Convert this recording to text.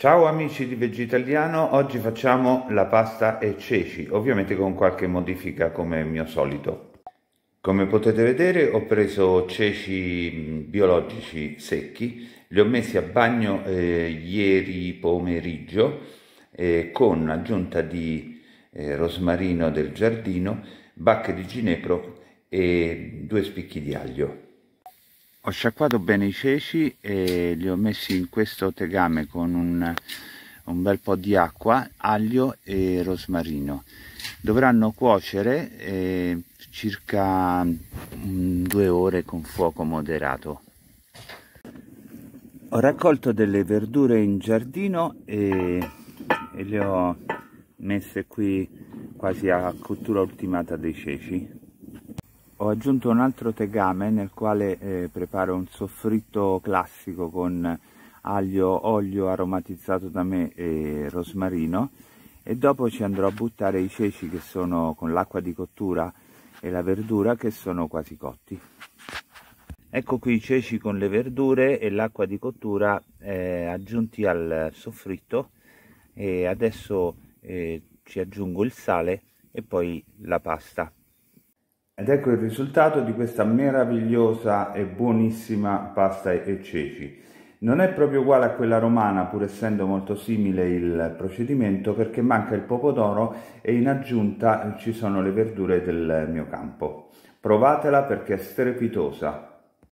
Ciao amici di Vegetaliano, oggi facciamo la pasta e ceci, ovviamente con qualche modifica come mio solito. Come potete vedere ho preso ceci biologici secchi, li ho messi a bagno eh, ieri pomeriggio eh, con aggiunta di eh, rosmarino del giardino, bacche di ginepro e due spicchi di aglio ho sciacquato bene i ceci e li ho messi in questo tegame con un, un bel po' di acqua, aglio e rosmarino. Dovranno cuocere eh, circa mh, mm, due ore con fuoco moderato. Ho raccolto delle verdure in giardino e, e le ho messe qui quasi a cottura ultimata dei ceci ho aggiunto un altro tegame nel quale eh, preparo un soffritto classico con aglio, olio aromatizzato da me e rosmarino e dopo ci andrò a buttare i ceci che sono con l'acqua di cottura e la verdura che sono quasi cotti. Ecco qui i ceci con le verdure e l'acqua di cottura eh, aggiunti al soffritto e adesso eh, ci aggiungo il sale e poi la pasta. Ed ecco il risultato di questa meravigliosa e buonissima pasta e ceci. Non è proprio uguale a quella romana, pur essendo molto simile il procedimento, perché manca il pomodoro e in aggiunta ci sono le verdure del mio campo. Provatela perché è strepitosa.